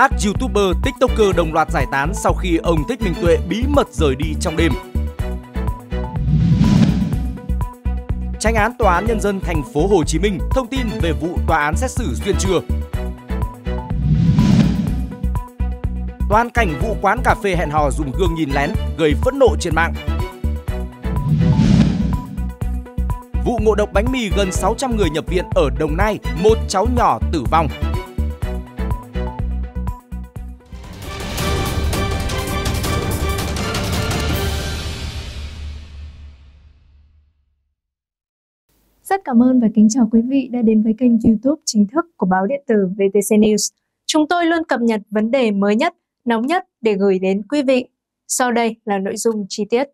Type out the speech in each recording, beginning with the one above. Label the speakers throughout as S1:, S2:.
S1: các YouTuber, TikToker đồng loạt giải tán sau khi ông Thích Minh Tuệ bí mật rời đi trong đêm. Tranh án Tòa án Nhân dân thành phố Hồ Chí Minh thông tin về vụ tòa án xét xử xuyên trưa. Toàn cảnh vụ quán cà phê hẹn hò dùng gương nhìn lén gây phẫn nộ trên mạng. Vụ ngộ độc bánh mì gần 600 người nhập viện ở Đồng Nai, một cháu nhỏ tử vong.
S2: Rất cảm ơn và kính chào quý vị đã đến với kênh YouTube chính thức của báo điện tử VTC News. Chúng tôi luôn cập nhật vấn đề mới nhất, nóng nhất để gửi đến quý vị. Sau đây là nội dung chi tiết.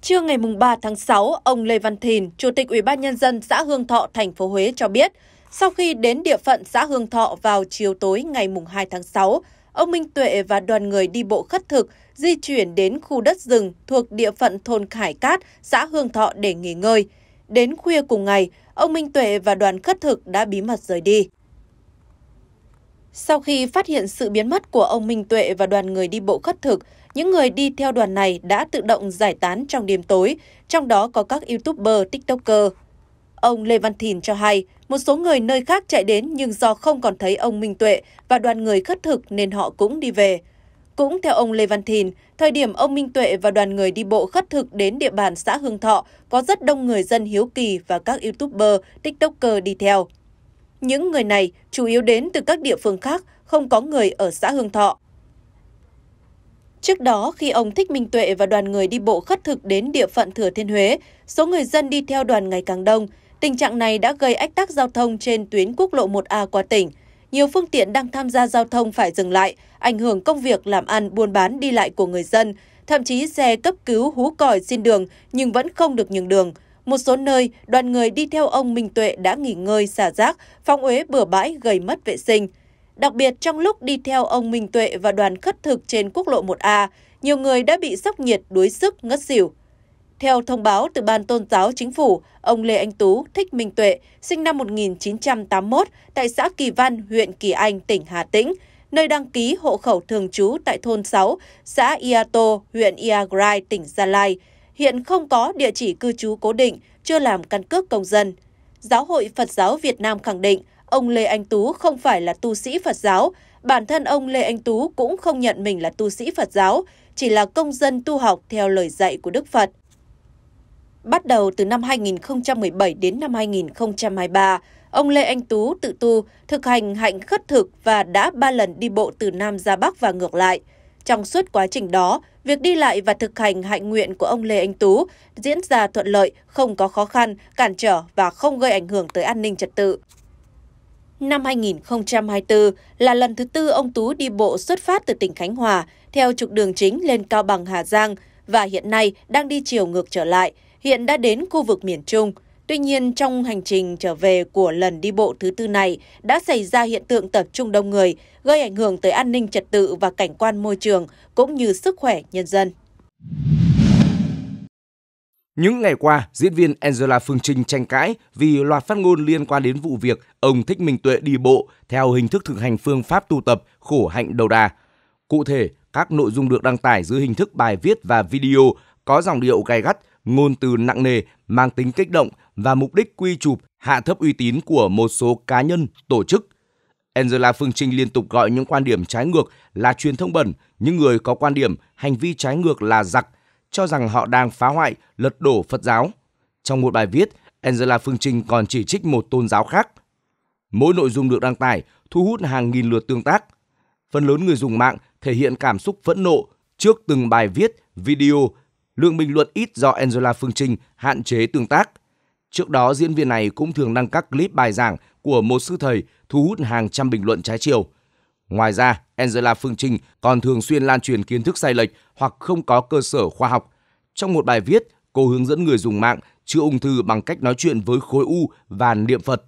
S2: Trưa ngày 3 tháng 6, ông Lê Văn Thìn, Chủ tịch Ủy ban Nhân dân xã Hương Thọ, thành phố Huế cho biết, sau khi đến địa phận xã Hương Thọ vào chiều tối ngày 2 tháng 6, ông Minh Tuệ và đoàn người đi bộ khất thực di chuyển đến khu đất rừng thuộc địa phận thôn Khải Cát, xã Hương Thọ để nghỉ ngơi. Đến khuya cùng ngày, ông Minh Tuệ và đoàn khất thực đã bí mật rời đi. Sau khi phát hiện sự biến mất của ông Minh Tuệ và đoàn người đi bộ khất thực, những người đi theo đoàn này đã tự động giải tán trong đêm tối, trong đó có các YouTuber, TikToker. Ông Lê Văn Thìn cho hay, một số người nơi khác chạy đến nhưng do không còn thấy ông Minh Tuệ và đoàn người khất thực nên họ cũng đi về. Cũng theo ông Lê Văn Thìn, thời điểm ông Minh Tuệ và đoàn người đi bộ khất thực đến địa bàn xã Hương Thọ, có rất đông người dân hiếu kỳ và các YouTuber, TikToker đi theo. Những người này chủ yếu đến từ các địa phương khác, không có người ở xã Hương Thọ. Trước đó, khi ông Thích Minh Tuệ và đoàn người đi bộ khất thực đến địa phận Thừa Thiên Huế, số người dân đi theo đoàn ngày càng đông. Tình trạng này đã gây ách tắc giao thông trên tuyến quốc lộ 1A qua tỉnh – nhiều phương tiện đang tham gia giao thông phải dừng lại, ảnh hưởng công việc làm ăn, buôn bán đi lại của người dân. Thậm chí xe cấp cứu hú còi xin đường nhưng vẫn không được nhường đường. Một số nơi, đoàn người đi theo ông Minh Tuệ đã nghỉ ngơi, xả rác, phong uế bừa bãi gây mất vệ sinh. Đặc biệt trong lúc đi theo ông Minh Tuệ và đoàn khất thực trên quốc lộ 1A, nhiều người đã bị sốc nhiệt, đuối sức, ngất xỉu. Theo thông báo từ Ban Tôn giáo Chính phủ, ông Lê Anh Tú Thích Minh Tuệ, sinh năm 1981 tại xã Kỳ Văn, huyện Kỳ Anh, tỉnh Hà Tĩnh, nơi đăng ký hộ khẩu thường trú tại thôn 6, xã Iato, huyện Iagrai, tỉnh Gia Lai, hiện không có địa chỉ cư trú cố định, chưa làm căn cước công dân. Giáo hội Phật giáo Việt Nam khẳng định ông Lê Anh Tú không phải là tu sĩ Phật giáo, bản thân ông Lê Anh Tú cũng không nhận mình là tu sĩ Phật giáo, chỉ là công dân tu học theo lời dạy của Đức Phật. Bắt đầu từ năm 2017 đến năm 2023, ông Lê Anh Tú tự tu, thực hành hạnh khất thực và đã ba lần đi bộ từ Nam ra Bắc và ngược lại. Trong suốt quá trình đó, việc đi lại và thực hành hạnh nguyện của ông Lê Anh Tú diễn ra thuận lợi, không có khó khăn, cản trở và không gây ảnh hưởng tới an ninh trật tự. Năm 2024 là lần thứ tư ông Tú đi bộ xuất phát từ tỉnh Khánh Hòa theo trục đường chính lên Cao Bằng Hà Giang và hiện nay đang đi chiều ngược trở lại – hiện đã đến khu vực miền Trung. Tuy nhiên, trong hành trình trở về của lần đi bộ thứ tư này đã xảy ra hiện tượng tập trung đông người, gây ảnh hưởng tới an ninh trật tự và cảnh quan môi trường, cũng như sức khỏe nhân dân.
S1: Những ngày qua, diễn viên Angela Phương Trinh tranh cãi vì loạt phát ngôn liên quan đến vụ việc ông Thích Minh Tuệ đi bộ theo hình thức thực hành phương pháp tu tập khổ hạnh đầu đà. Cụ thể, các nội dung được đăng tải dưới hình thức bài viết và video có dòng điệu gay gắt, ngôn từ nặng nề, mang tính kích động và mục đích quy chụp hạ thấp uy tín của một số cá nhân, tổ chức. Angela Phương Trinh liên tục gọi những quan điểm trái ngược là truyền thông bẩn, những người có quan điểm hành vi trái ngược là giặc, cho rằng họ đang phá hoại, lật đổ Phật giáo. Trong một bài viết, Angela Phương Trinh còn chỉ trích một tôn giáo khác. Mỗi nội dung được đăng tải thu hút hàng nghìn lượt tương tác. Phần lớn người dùng mạng thể hiện cảm xúc phẫn nộ trước từng bài viết, video lượng bình luận ít do Angela Phương Trinh hạn chế tương tác. Trước đó, diễn viên này cũng thường đăng các clip bài giảng của một sư thầy thu hút hàng trăm bình luận trái chiều. Ngoài ra, Angela Phương Trinh còn thường xuyên lan truyền kiến thức sai lệch hoặc không có cơ sở khoa học. Trong một bài viết, cô hướng dẫn người dùng mạng chữa ung thư bằng cách nói chuyện với khối u và niệm Phật.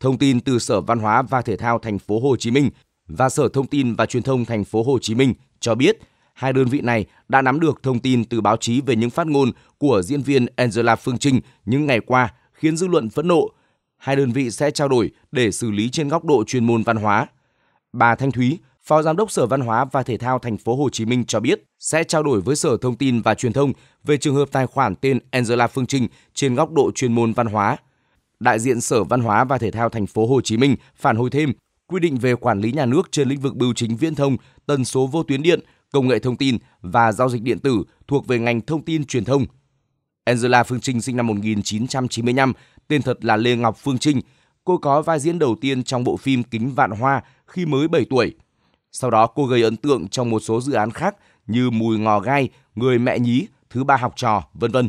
S1: Thông tin từ Sở Văn hóa và Thể thao thành phố Hồ Chí Minh và Sở Thông tin và Truyền thông thành phố Hồ Chí Minh cho biết hai đơn vị này đã nắm được thông tin từ báo chí về những phát ngôn của diễn viên Angela Phương Trinh những ngày qua khiến dư luận phẫn nộ. Hai đơn vị sẽ trao đổi để xử lý trên góc độ chuyên môn văn hóa. Bà Thanh Thúy, Phó Giám đốc Sở Văn hóa và Thể thao Thành phố Hồ Chí Minh cho biết sẽ trao đổi với Sở Thông tin và Truyền thông về trường hợp tài khoản tên Angela Phương Trinh trên góc độ chuyên môn văn hóa. Đại diện Sở Văn hóa và Thể thao Thành phố Hồ Chí Minh phản hồi thêm quy định về quản lý nhà nước trên lĩnh vực bưu chính viễn thông, tần số vô tuyến điện công nghệ thông tin và giao dịch điện tử thuộc về ngành thông tin truyền thông. Angela Phương Trinh sinh năm 1995, tên thật là Lê Ngọc Phương Trinh. Cô có vai diễn đầu tiên trong bộ phim Kính Vạn Hoa khi mới 7 tuổi. Sau đó cô gây ấn tượng trong một số dự án khác như Mùi Ngò Gai, Người Mẹ Nhí, Thứ Ba Học Trò, vân vân.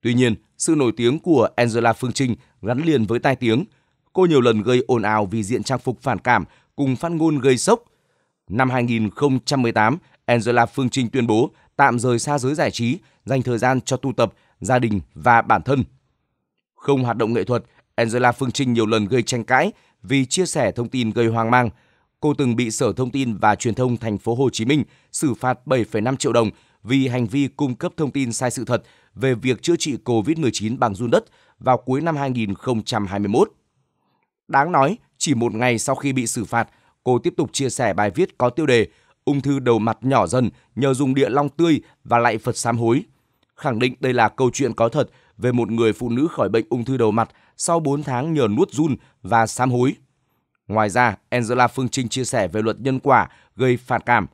S1: Tuy nhiên, sự nổi tiếng của Angela Phương Trinh gắn liền với tai tiếng. Cô nhiều lần gây ồn ào vì diện trang phục phản cảm cùng phát ngôn gây sốc. Năm 2018, Angela Phương Trinh tuyên bố tạm rời xa giới giải trí, dành thời gian cho tu tập, gia đình và bản thân. Không hoạt động nghệ thuật, Angela Phương Trinh nhiều lần gây tranh cãi vì chia sẻ thông tin gây hoang mang. Cô từng bị Sở Thông tin và Truyền thông thành phố Hồ Chí Minh xử phạt 7,5 triệu đồng vì hành vi cung cấp thông tin sai sự thật về việc chữa trị COVID-19 bằng run đất vào cuối năm 2021. Đáng nói, chỉ một ngày sau khi bị xử phạt, cô tiếp tục chia sẻ bài viết có tiêu đề ung thư đầu mặt nhỏ dần nhờ dùng địa long tươi và lại Phật sám hối. Khẳng định đây là câu chuyện có thật về một người phụ nữ khỏi bệnh ung thư đầu mặt sau 4 tháng nhờ nuốt run và sám hối. Ngoài ra, Angela Phương Trinh chia sẻ về luật nhân quả gây phản cảm.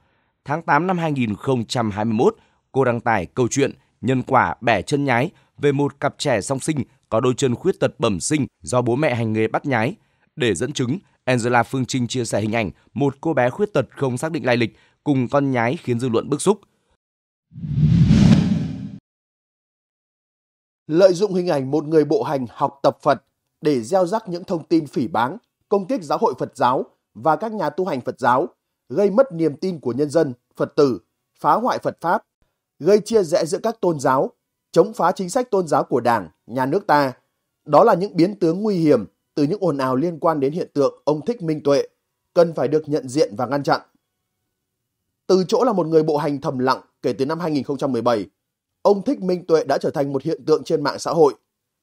S1: Tháng 8 năm 2021, cô đăng tải câu chuyện nhân quả bẻ chân nhái về một cặp trẻ song sinh có đôi chân khuyết tật bẩm sinh do bố mẹ hành nghề bắt nhái. Để dẫn chứng, Angela Phương Trinh chia sẻ hình ảnh một cô bé khuyết tật không xác định lai lịch cùng con nhái khiến dư luận bức xúc.
S3: Lợi dụng hình ảnh một người bộ hành học tập Phật để gieo rắc những thông tin phỉ báng, công kích giáo hội Phật giáo và các nhà tu hành Phật giáo, gây mất niềm tin của nhân dân, Phật tử, phá hoại Phật Pháp, gây chia rẽ giữa các tôn giáo, chống phá chính sách tôn giáo của Đảng, nhà nước ta. Đó là những biến tướng nguy hiểm từ những ồn ào liên quan đến hiện tượng ông Thích Minh Tuệ cần phải được nhận diện và ngăn chặn. Từ chỗ là một người bộ hành thầm lặng kể từ năm 2017, ông Thích Minh Tuệ đã trở thành một hiện tượng trên mạng xã hội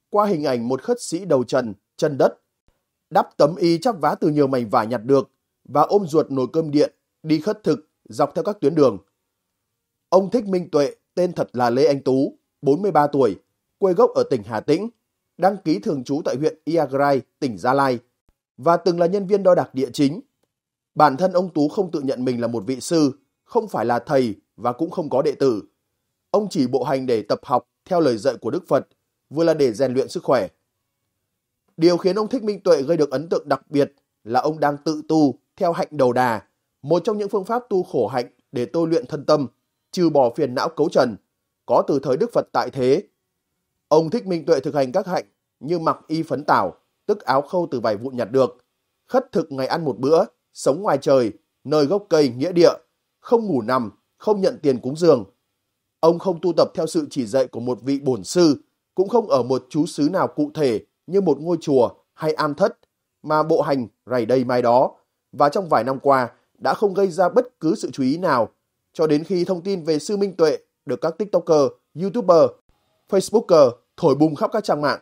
S3: qua hình ảnh một khất sĩ đầu trần, chân đất, đắp tấm y chắp vá từ nhiều mảnh vải nhặt được và ôm ruột nồi cơm điện, đi khất thực dọc theo các tuyến đường. Ông Thích Minh Tuệ, tên thật là Lê Anh Tú, 43 tuổi, quê gốc ở tỉnh Hà Tĩnh, đăng ký thường trú tại huyện Iagrai, tỉnh Gia Lai và từng là nhân viên đo đạc địa chính. Bản thân ông Tú không tự nhận mình là một vị sư, không phải là thầy và cũng không có đệ tử. Ông chỉ bộ hành để tập học theo lời dạy của Đức Phật, vừa là để rèn luyện sức khỏe. Điều khiến ông Thích Minh Tuệ gây được ấn tượng đặc biệt là ông đang tự tu theo hạnh đầu đà, một trong những phương pháp tu khổ hạnh để tôi luyện thân tâm, trừ bỏ phiền não cấu trần, có từ thời Đức Phật tại thế Ông thích minh tuệ thực hành các hạnh như mặc y phấn tảo, tức áo khâu từ vải vụn nhặt được, khất thực ngày ăn một bữa, sống ngoài trời, nơi gốc cây, nghĩa địa, không ngủ nằm, không nhận tiền cúng dường. Ông không tu tập theo sự chỉ dạy của một vị bổn sư, cũng không ở một chú xứ nào cụ thể như một ngôi chùa hay am thất, mà bộ hành rày đây mai đó, và trong vài năm qua đã không gây ra bất cứ sự chú ý nào, cho đến khi thông tin về sư Minh Tuệ được các tiktoker, youtuber, facebooker thổi bùng khắp các trang mạng.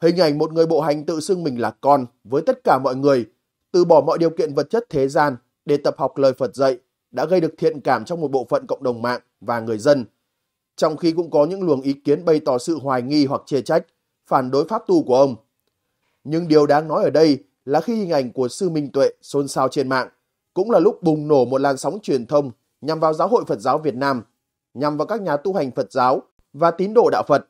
S3: Hình ảnh một người bộ hành tự xưng mình là con với tất cả mọi người, từ bỏ mọi điều kiện vật chất thế gian để tập học lời Phật dạy đã gây được thiện cảm trong một bộ phận cộng đồng mạng và người dân. Trong khi cũng có những luồng ý kiến bày tỏ sự hoài nghi hoặc chê trách, phản đối pháp tu của ông. Nhưng điều đáng nói ở đây là khi hình ảnh của Sư Minh Tuệ xôn xao trên mạng, cũng là lúc bùng nổ một làn sóng truyền thông nhằm vào giáo hội Phật giáo Việt Nam, nhằm vào các nhà tu hành Phật giáo và tín đồ đạo Phật.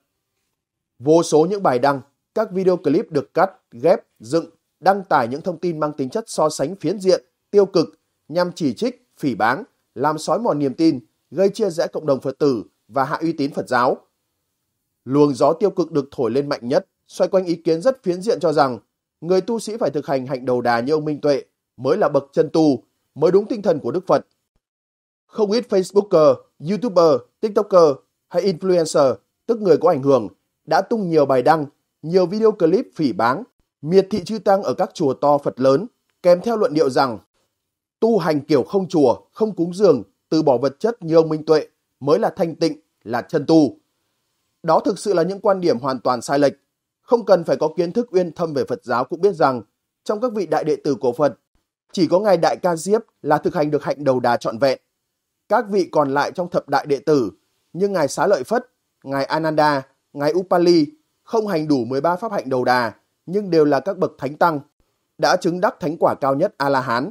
S3: Vô số những bài đăng, các video clip được cắt, ghép, dựng, đăng tải những thông tin mang tính chất so sánh phiến diện, tiêu cực, nhằm chỉ trích, phỉ báng, làm sói mòn niềm tin, gây chia rẽ cộng đồng Phật tử và hạ uy tín Phật giáo. Luồng gió tiêu cực được thổi lên mạnh nhất, xoay quanh ý kiến rất phiến diện cho rằng người tu sĩ phải thực hành hạnh đầu đà như ông Minh Tuệ mới là bậc chân tu, mới đúng tinh thần của Đức Phật. Không ít Facebooker, YouTuber, TikToker hay influencer, tức người có ảnh hưởng, đã tung nhiều bài đăng, nhiều video clip phỉ báng, miệt thị chư tăng ở các chùa to Phật lớn, kèm theo luận điệu rằng tu hành kiểu không chùa, không cúng dường, từ bỏ vật chất như ông Minh Tuệ mới là thanh tịnh, là chân tu. Đó thực sự là những quan điểm hoàn toàn sai lệch. Không cần phải có kiến thức uyên thâm về Phật giáo cũng biết rằng trong các vị đại đệ tử của Phật, chỉ có ngài Đại Ca Diếp là thực hành được hạnh đầu đà trọn vẹn. Các vị còn lại trong thập đại đệ tử như ngài Xá Lợi Phất, ngài Ananda Ngài Upali không hành đủ 13 pháp hạnh đầu đà, nhưng đều là các bậc thánh tăng, đã chứng đắc thánh quả cao nhất A-la-hán.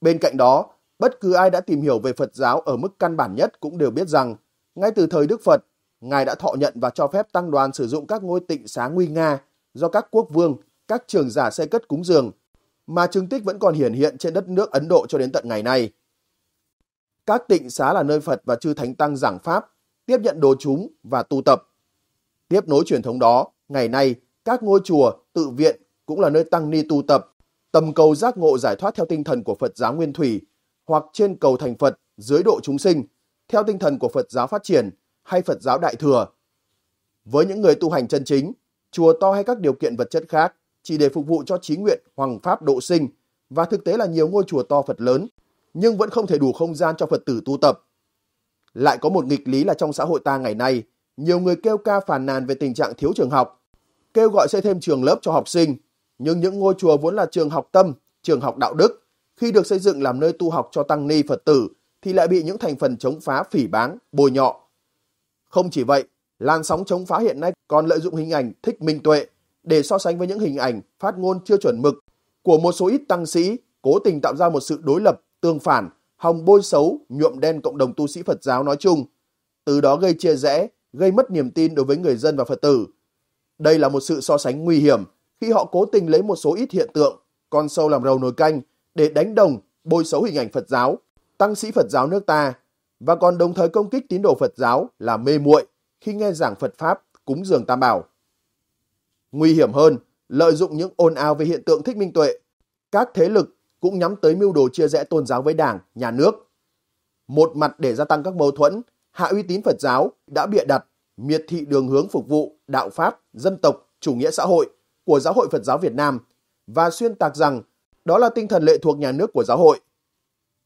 S3: Bên cạnh đó, bất cứ ai đã tìm hiểu về Phật giáo ở mức căn bản nhất cũng đều biết rằng, ngay từ thời Đức Phật, Ngài đã thọ nhận và cho phép tăng đoàn sử dụng các ngôi tịnh xá nguy nga do các quốc vương, các trường giả xây cất cúng dường, mà chứng tích vẫn còn hiển hiện trên đất nước Ấn Độ cho đến tận ngày nay. Các tịnh xá là nơi Phật và chư Thánh Tăng giảng Pháp, tiếp nhận đồ chúng và tu tập. Tiếp nối truyền thống đó, ngày nay, các ngôi chùa, tự viện cũng là nơi tăng ni tu tập, tầm cầu giác ngộ giải thoát theo tinh thần của Phật giáo Nguyên Thủy, hoặc trên cầu thành Phật, dưới độ chúng sinh, theo tinh thần của Phật giáo phát triển hay Phật giáo Đại Thừa. Với những người tu hành chân chính, chùa to hay các điều kiện vật chất khác chỉ để phục vụ cho trí nguyện hoàng pháp độ sinh và thực tế là nhiều ngôi chùa to Phật lớn nhưng vẫn không thể đủ không gian cho Phật tử tu tập. Lại có một nghịch lý là trong xã hội ta ngày nay, nhiều người kêu ca phàn nàn về tình trạng thiếu trường học, kêu gọi xây thêm trường lớp cho học sinh. Nhưng những ngôi chùa vốn là trường học tâm, trường học đạo đức, khi được xây dựng làm nơi tu học cho tăng ni Phật tử, thì lại bị những thành phần chống phá phỉ báng, bồi nhọ. Không chỉ vậy, làn sóng chống phá hiện nay còn lợi dụng hình ảnh thích minh tuệ để so sánh với những hình ảnh phát ngôn chưa chuẩn mực của một số ít tăng sĩ cố tình tạo ra một sự đối lập, tương phản, hòng bôi xấu, nhuộm đen cộng đồng tu sĩ Phật giáo nói chung. Từ đó gây chia rẽ, gây mất niềm tin đối với người dân và Phật tử. Đây là một sự so sánh nguy hiểm khi họ cố tình lấy một số ít hiện tượng, con sâu làm rầu nồi canh để đánh đồng, bôi xấu hình ảnh Phật giáo, tăng sĩ Phật giáo nước ta và còn đồng thời công kích tín đồ Phật giáo là mê muội khi nghe giảng Phật Pháp cúng dường Tam Bảo. Nguy hiểm hơn, lợi dụng những ồn ào về hiện tượng thích minh tuệ, các thế lực cũng nhắm tới mưu đồ chia rẽ tôn giáo với đảng, nhà nước. Một mặt để gia tăng các mâu thuẫn, hạ uy tín Phật giáo đã bịa đặt, miệt thị đường hướng phục vụ đạo pháp, dân tộc, chủ nghĩa xã hội của Giáo hội Phật giáo Việt Nam và xuyên tạc rằng đó là tinh thần lệ thuộc nhà nước của giáo hội.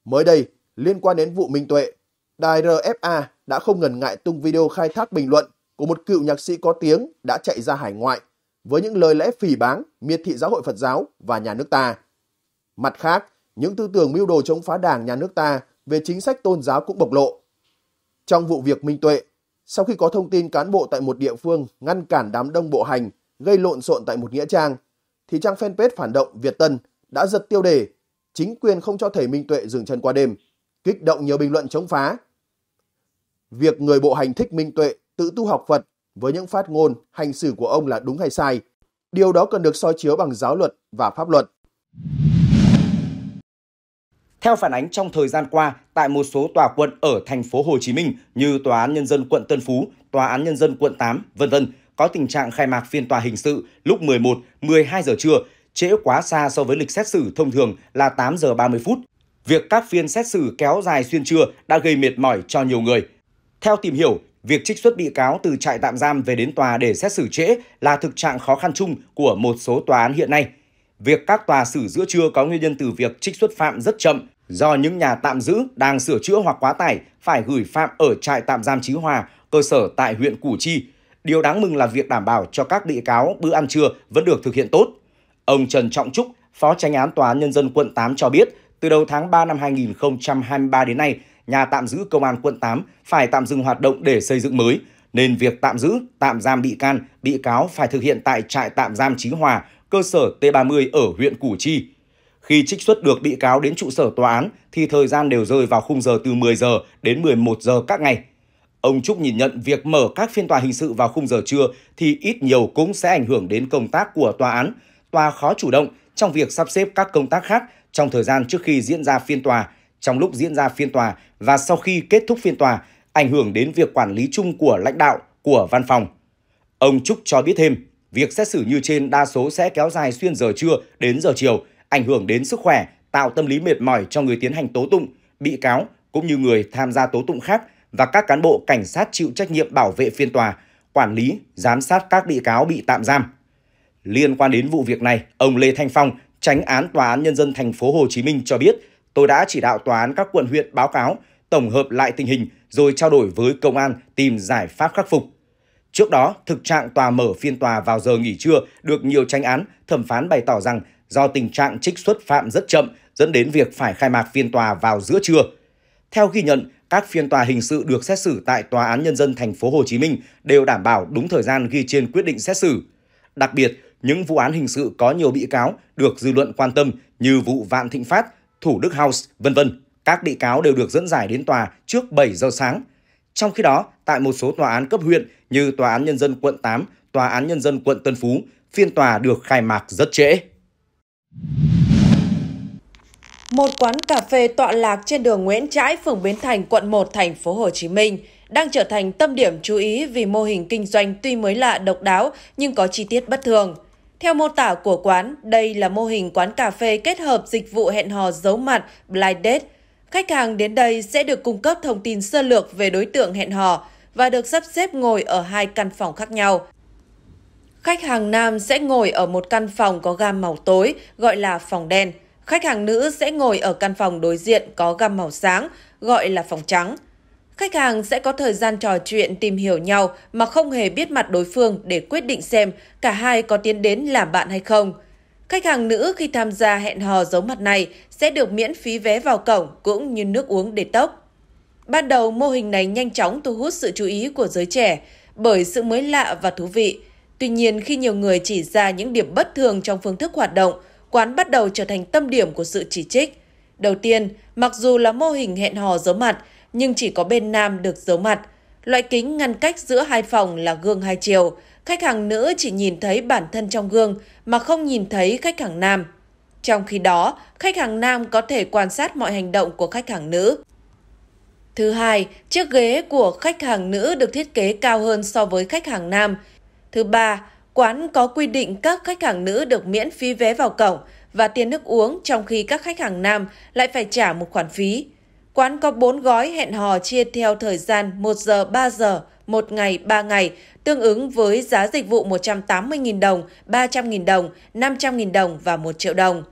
S3: Mới đây, liên quan đến vụ Minh Tuệ, đài RFA đã không ngần ngại tung video khai thác bình luận của một cựu nhạc sĩ có tiếng đã chạy ra hải ngoại với những lời lẽ phỉ báng miệt thị giáo hội Phật giáo và nhà nước ta. Mặt khác, những tư tưởng mưu đồ chống phá đảng nhà nước ta về chính sách tôn giáo cũng bộc lộ. Trong vụ việc Minh Tuệ, sau khi có thông tin cán bộ tại một địa phương ngăn cản đám đông bộ hành gây lộn xộn tại một nghĩa trang, thì trang fanpage phản động Việt Tân đã giật tiêu đề Chính quyền không cho thầy Minh Tuệ dừng chân qua đêm, kích động nhiều bình luận chống phá. Việc người bộ hành thích Minh Tuệ tự tu học Phật với những phát ngôn, hành xử của ông là đúng hay sai, điều đó cần được soi chiếu bằng giáo luật và pháp luật. Theo phản ánh trong thời gian qua, tại một số tòa
S1: quận ở thành phố Hồ Chí Minh như Tòa án Nhân dân quận Tân Phú, Tòa án Nhân dân quận 8, vân vân, có tình trạng khai mạc phiên tòa hình sự lúc 11, 12 giờ trưa, trễ quá xa so với lịch xét xử thông thường là 8 giờ 30 phút. Việc các phiên xét xử kéo dài xuyên trưa đã gây mệt mỏi cho nhiều người. Theo tìm hiểu, việc trích xuất bị cáo từ trại tạm giam về đến tòa để xét xử trễ là thực trạng khó khăn chung của một số tòa án hiện nay – Việc các tòa xử giữa trưa có nguyên nhân từ việc trích xuất phạm rất chậm do những nhà tạm giữ đang sửa chữa hoặc quá tải phải gửi phạm ở trại tạm giam Chí Hòa, cơ sở tại huyện Củ Chi. Điều đáng mừng là việc đảm bảo cho các bị cáo bữa ăn trưa vẫn được thực hiện tốt. Ông Trần Trọng Trúc, Phó Tranh án Tòa án Nhân dân quận 8 cho biết, từ đầu tháng 3 năm 2023 đến nay, nhà tạm giữ Công an quận 8 phải tạm dừng hoạt động để xây dựng mới, nên việc tạm giữ, tạm giam bị can, bị cáo phải thực hiện tại trại tạm giam Chí Hòa cơ sở T30 ở huyện Củ Chi. Khi trích xuất được bị cáo đến trụ sở tòa án thì thời gian đều rơi vào khung giờ từ 10 giờ đến 11 giờ các ngày. Ông Trúc nhìn nhận việc mở các phiên tòa hình sự vào khung giờ trưa thì ít nhiều cũng sẽ ảnh hưởng đến công tác của tòa án. Tòa khó chủ động trong việc sắp xếp các công tác khác trong thời gian trước khi diễn ra phiên tòa, trong lúc diễn ra phiên tòa và sau khi kết thúc phiên tòa, ảnh hưởng đến việc quản lý chung của lãnh đạo của văn phòng. Ông Trúc cho biết thêm, Việc xét xử như trên đa số sẽ kéo dài xuyên giờ trưa đến giờ chiều, ảnh hưởng đến sức khỏe, tạo tâm lý mệt mỏi cho người tiến hành tố tụng, bị cáo cũng như người tham gia tố tụng khác và các cán bộ cảnh sát chịu trách nhiệm bảo vệ phiên tòa, quản lý, giám sát các bị cáo bị tạm giam. Liên quan đến vụ việc này, ông Lê Thanh Phong, tránh án tòa án nhân dân thành phố Hồ Chí Minh cho biết, tôi đã chỉ đạo tòa án các quận huyện báo cáo, tổng hợp lại tình hình rồi trao đổi với công an tìm giải pháp khắc phục. Trước đó, thực trạng tòa mở phiên tòa vào giờ nghỉ trưa được nhiều tranh án, thẩm phán bày tỏ rằng do tình trạng trích xuất phạm rất chậm dẫn đến việc phải khai mạc phiên tòa vào giữa trưa. Theo ghi nhận, các phiên tòa hình sự được xét xử tại Tòa án Nhân dân thành phố Hồ Chí Minh đều đảm bảo đúng thời gian ghi trên quyết định xét xử. Đặc biệt, những vụ án hình sự có nhiều bị cáo được dư luận quan tâm như vụ Vạn Thịnh Phát, Thủ Đức House, vân vân. Các bị cáo đều được dẫn giải đến tòa trước 7 giờ sáng. Trong khi đó, tại một số tòa án cấp huyện như Tòa án Nhân dân quận 8, Tòa án Nhân dân quận Tân Phú, phiên tòa được khai mạc rất trễ.
S2: Một quán cà phê tọa lạc trên đường Nguyễn Trãi, phường Bến Thành, quận 1, thành phố Hồ Chí Minh đang trở thành tâm điểm chú ý vì mô hình kinh doanh tuy mới lạ độc đáo nhưng có chi tiết bất thường. Theo mô tả của quán, đây là mô hình quán cà phê kết hợp dịch vụ hẹn hò giấu mặt, blind date, Khách hàng đến đây sẽ được cung cấp thông tin sơ lược về đối tượng hẹn hò và được sắp xếp ngồi ở hai căn phòng khác nhau. Khách hàng nam sẽ ngồi ở một căn phòng có gam màu tối, gọi là phòng đen. Khách hàng nữ sẽ ngồi ở căn phòng đối diện có gam màu sáng, gọi là phòng trắng. Khách hàng sẽ có thời gian trò chuyện tìm hiểu nhau mà không hề biết mặt đối phương để quyết định xem cả hai có tiến đến làm bạn hay không – Khách hàng nữ khi tham gia hẹn hò giấu mặt này sẽ được miễn phí vé vào cổng cũng như nước uống để tốc. Ban đầu, mô hình này nhanh chóng thu hút sự chú ý của giới trẻ bởi sự mới lạ và thú vị. Tuy nhiên, khi nhiều người chỉ ra những điểm bất thường trong phương thức hoạt động, quán bắt đầu trở thành tâm điểm của sự chỉ trích. Đầu tiên, mặc dù là mô hình hẹn hò giấu mặt, nhưng chỉ có bên nam được giấu mặt – Loại kính ngăn cách giữa hai phòng là gương hai chiều. Khách hàng nữ chỉ nhìn thấy bản thân trong gương mà không nhìn thấy khách hàng nam. Trong khi đó, khách hàng nam có thể quan sát mọi hành động của khách hàng nữ. Thứ hai, chiếc ghế của khách hàng nữ được thiết kế cao hơn so với khách hàng nam. Thứ ba, quán có quy định các khách hàng nữ được miễn phí vé vào cổng và tiền nước uống trong khi các khách hàng nam lại phải trả một khoản phí. Quán có 4 gói hẹn hò chia theo thời gian 1 giờ 3 giờ, 1 ngày 3 ngày, tương ứng với giá dịch vụ 180.000 đồng, 300.000 đồng, 500.000 đồng và 1 triệu đồng.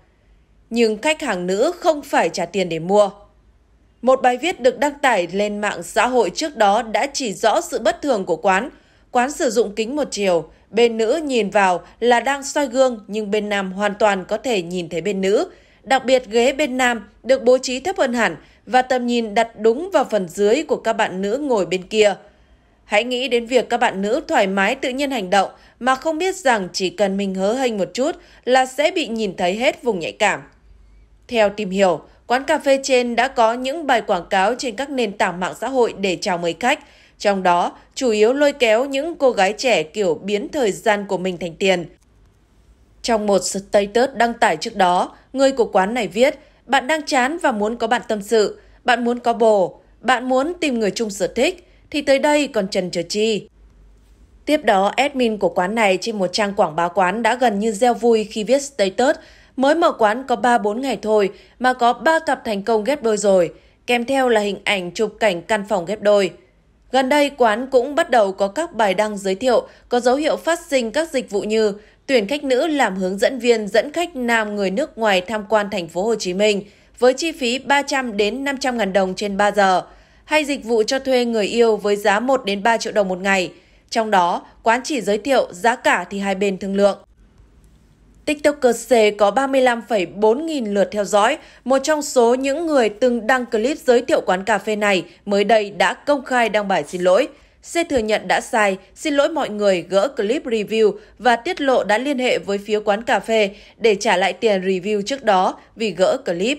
S2: Nhưng khách hàng nữ không phải trả tiền để mua. Một bài viết được đăng tải lên mạng xã hội trước đó đã chỉ rõ sự bất thường của quán. Quán sử dụng kính một chiều, bên nữ nhìn vào là đang soi gương nhưng bên nam hoàn toàn có thể nhìn thấy bên nữ. Đặc biệt ghế bên nam được bố trí thấp hơn hẳn, và tầm nhìn đặt đúng vào phần dưới của các bạn nữ ngồi bên kia. Hãy nghĩ đến việc các bạn nữ thoải mái tự nhiên hành động mà không biết rằng chỉ cần mình hớ hênh một chút là sẽ bị nhìn thấy hết vùng nhạy cảm. Theo tìm hiểu, quán cà phê trên đã có những bài quảng cáo trên các nền tảng mạng xã hội để chào mời khách, trong đó chủ yếu lôi kéo những cô gái trẻ kiểu biến thời gian của mình thành tiền. Trong một status đăng tải trước đó, người của quán này viết – bạn đang chán và muốn có bạn tâm sự, bạn muốn có bồ, bạn muốn tìm người chung sở thích, thì tới đây còn trần chờ chi. Tiếp đó, admin của quán này trên một trang quảng bá quán đã gần như gieo vui khi viết status mới mở quán có 3-4 ngày thôi mà có 3 cặp thành công ghép đôi rồi, kèm theo là hình ảnh chụp cảnh căn phòng ghép đôi. Gần đây, quán cũng bắt đầu có các bài đăng giới thiệu có dấu hiệu phát sinh các dịch vụ như tuyển khách nữ làm hướng dẫn viên dẫn khách nam người nước ngoài tham quan thành phố Hồ Chí Minh với chi phí 300 đến 500 ngàn đồng trên 3 giờ, hay dịch vụ cho thuê người yêu với giá 1 đến 3 triệu đồng một ngày. Trong đó, quán chỉ giới thiệu giá cả thì hai bên thương lượng. TikToker C có 35,4 nghìn lượt theo dõi, một trong số những người từng đăng clip giới thiệu quán cà phê này mới đây đã công khai đăng bài xin lỗi. C thừa nhận đã sai, xin lỗi mọi người gỡ clip review và tiết lộ đã liên hệ với phía quán cà phê để trả lại tiền review trước đó vì gỡ clip.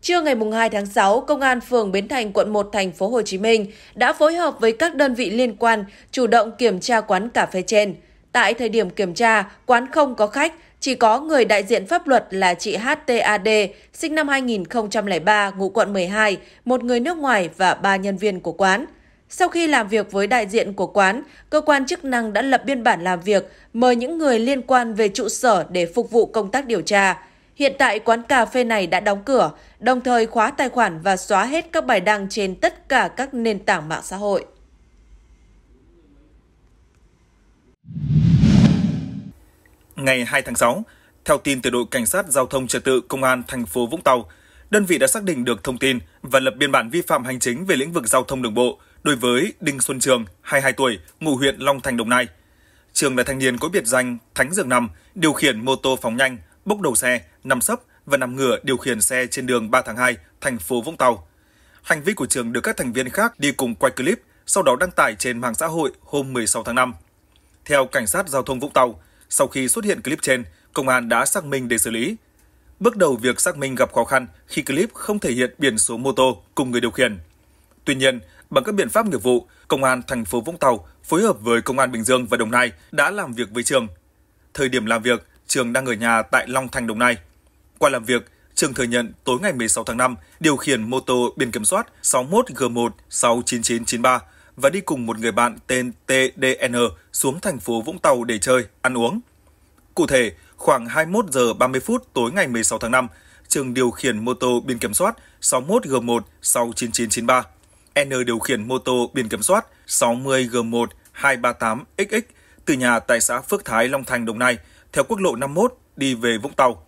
S2: Trưa ngày 2 tháng 6, Công an phường Bến Thành, quận 1, thành phố Hồ Chí Minh đã phối hợp với các đơn vị liên quan chủ động kiểm tra quán cà phê trên. Tại thời điểm kiểm tra, quán không có khách, chỉ có người đại diện pháp luật là chị HTAD, sinh năm 2003, ngụ quận 12, một người nước ngoài và ba nhân viên của quán. Sau khi làm việc với đại diện của quán, cơ quan chức năng đã lập biên bản làm việc, mời những người liên quan về trụ sở để phục vụ công tác điều tra. Hiện tại quán cà phê này đã đóng cửa, đồng thời khóa tài khoản và xóa hết các bài đăng trên tất cả các nền tảng mạng xã hội.
S4: Ngày 2 tháng 6, theo tin từ đội cảnh sát giao thông trật tự công an thành phố Vũng Tàu, đơn vị đã xác định được thông tin và lập biên bản vi phạm hành chính về lĩnh vực giao thông đường bộ đối với Đinh Xuân Trường, 22 tuổi, ngụ huyện Long Thành, Đồng Nai. Trường là thanh niên có biệt danh Thánh Dường Nằm, điều khiển mô tô phóng nhanh, bốc đầu xe, nằm sấp và nằm ngửa điều khiển xe trên đường 3 tháng 2, thành phố Vũng Tàu. Hành vi của Trường được các thành viên khác đi cùng quay clip, sau đó đăng tải trên mạng xã hội hôm 16 tháng 5. Theo cảnh sát giao thông Vũng Tàu, sau khi xuất hiện clip trên, công an đã xác minh để xử lý. Bước đầu việc xác minh gặp khó khăn khi clip không thể hiện biển số mô tô cùng người điều khiển. Tuy nhiên, bằng các biện pháp nghiệp vụ, Công an thành phố Vũng Tàu phối hợp với Công an Bình Dương và Đồng Nai đã làm việc với Trường. Thời điểm làm việc, Trường đang ở nhà tại Long Thành, Đồng Nai. Qua làm việc, Trường thừa nhận tối ngày 16 tháng 5 điều khiển mô tô biển kiểm soát 61G1-69993 và đi cùng một người bạn tên TDN xuống thành phố Vũng Tàu để chơi, ăn uống. Cụ thể, khoảng 21 giờ 30 phút tối ngày 16 tháng 5, Trường điều khiển mô tô biển kiểm soát 61G1-69993 N điều khiển mô tô biển kiểm soát 60G1 238XX từ nhà tại xã Phước Thái, Long Thành, Đồng Nai, theo quốc lộ 51 đi về Vũng Tàu.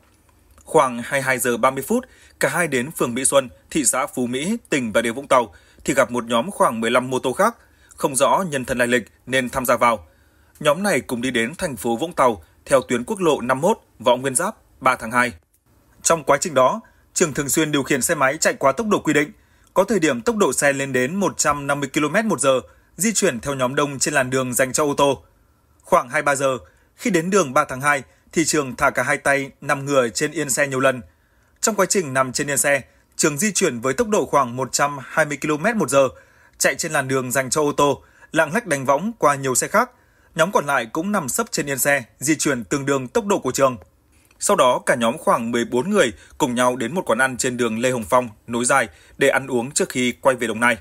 S4: Khoảng 22 giờ 30 phút, cả hai đến phường Mỹ Xuân, thị xã Phú Mỹ, tỉnh Bà Rịa Vũng Tàu thì gặp một nhóm khoảng 15 mô tô khác, không rõ nhân thân lai lịch nên tham gia vào. Nhóm này cùng đi đến thành phố Vũng Tàu theo tuyến quốc lộ 51 Võ Nguyên Giáp 3 tháng 2. Trong quá trình đó, Trường thường xuyên điều khiển xe máy chạy quá tốc độ quy định – có thời điểm tốc độ xe lên đến 150 km một giờ, di chuyển theo nhóm đông trên làn đường dành cho ô tô. Khoảng 23 giờ, khi đến đường 3 tháng 2, thì Trường thả cả hai tay nằm ngửa trên yên xe nhiều lần. Trong quá trình nằm trên yên xe, Trường di chuyển với tốc độ khoảng 120 km một giờ, chạy trên làn đường dành cho ô tô, lạng lách đánh võng qua nhiều xe khác. Nhóm còn lại cũng nằm sấp trên yên xe, di chuyển tương đương tốc độ của Trường. Sau đó, cả nhóm khoảng 14 người cùng nhau đến một quán ăn trên đường Lê Hồng Phong, nối dài, để ăn uống trước khi quay về Đồng Nai.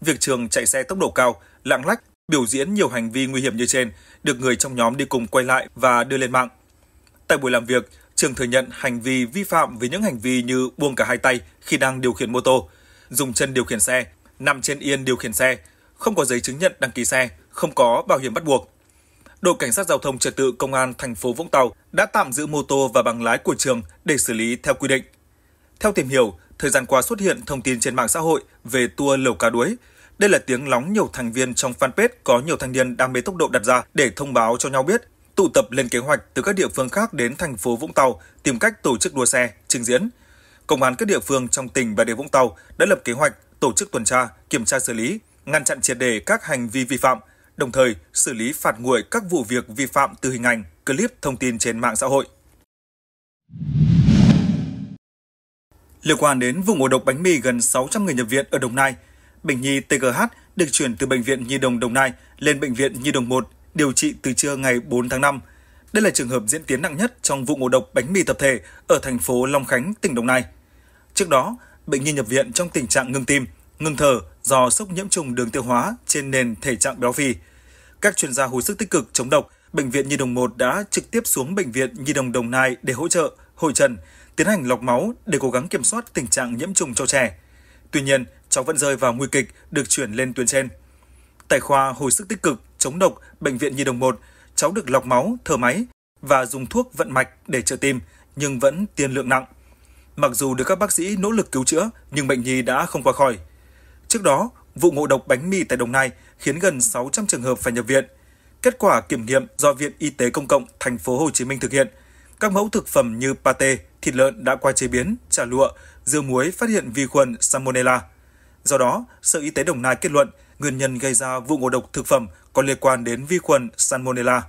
S4: Việc trường chạy xe tốc độ cao, lạng lách, biểu diễn nhiều hành vi nguy hiểm như trên được người trong nhóm đi cùng quay lại và đưa lên mạng. Tại buổi làm việc, Trường thừa nhận hành vi vi phạm với những hành vi như buông cả hai tay khi đang điều khiển mô tô, dùng chân điều khiển xe, nằm trên yên điều khiển xe, không có giấy chứng nhận đăng ký xe, không có bảo hiểm bắt buộc, đội cảnh sát giao thông trật tự công an thành phố Vũng Tàu đã tạm giữ mô tô và bằng lái của trường để xử lý theo quy định. Theo tìm hiểu, thời gian qua xuất hiện thông tin trên mạng xã hội về tour lẩu cá đuối. Đây là tiếng lóng nhiều thành viên trong fanpage có nhiều thanh niên đam mê tốc độ đặt ra để thông báo cho nhau biết, tụ tập lên kế hoạch từ các địa phương khác đến thành phố Vũng Tàu tìm cách tổ chức đua xe, trình diễn. Công an các địa phương trong tỉnh Bà Rịa Vũng Tàu đã lập kế hoạch tổ chức tuần tra, kiểm tra xử lý, ngăn chặn triệt đề các hành vi vi phạm – đồng thời xử lý phạt nguội các vụ việc vi phạm từ hình ảnh, clip thông tin trên mạng xã hội. Liên quan đến vụ ngộ độc bánh mì gần 600 người nhập viện ở Đồng Nai, bệnh nhi TGH được chuyển từ Bệnh viện Nhi đồng Đồng Nai lên Bệnh viện Nhi đồng 1 điều trị từ trưa ngày 4 tháng 5. Đây là trường hợp diễn tiến nặng nhất trong vụ ngộ độc bánh mì tập thể ở thành phố Long Khánh, tỉnh Đồng Nai. Trước đó, bệnh nhi nhập viện trong tình trạng ngưng tim – ngừng thở do sốc nhiễm trùng đường tiêu hóa trên nền thể trạng béo phì. Các chuyên gia hồi sức tích cực chống độc, bệnh viện Nhi đồng 1 đã trực tiếp xuống bệnh viện Nhi đồng Đồng Nai để hỗ trợ, hội trần, tiến hành lọc máu để cố gắng kiểm soát tình trạng nhiễm trùng cho trẻ. Tuy nhiên, cháu vẫn rơi vào nguy kịch được chuyển lên tuyến trên. Tại khoa hồi sức tích cực chống độc bệnh viện Nhi đồng 1, cháu được lọc máu, thở máy và dùng thuốc vận mạch để trợ tim nhưng vẫn tiên lượng nặng. Mặc dù được các bác sĩ nỗ lực cứu chữa nhưng bệnh nhi đã không qua khỏi. Trước đó, vụ ngộ độc bánh mì tại Đồng Nai khiến gần 600 trường hợp phải nhập viện. Kết quả kiểm nghiệm do Viện Y tế Công cộng Thành phố Hồ Chí Minh thực hiện, các mẫu thực phẩm như pate, thịt lợn đã qua chế biến, chả lụa, dưa muối phát hiện vi khuẩn Salmonella. Do đó, Sở Y tế Đồng Nai kết luận nguyên nhân gây ra vụ ngộ độc thực phẩm có liên quan đến vi khuẩn Salmonella.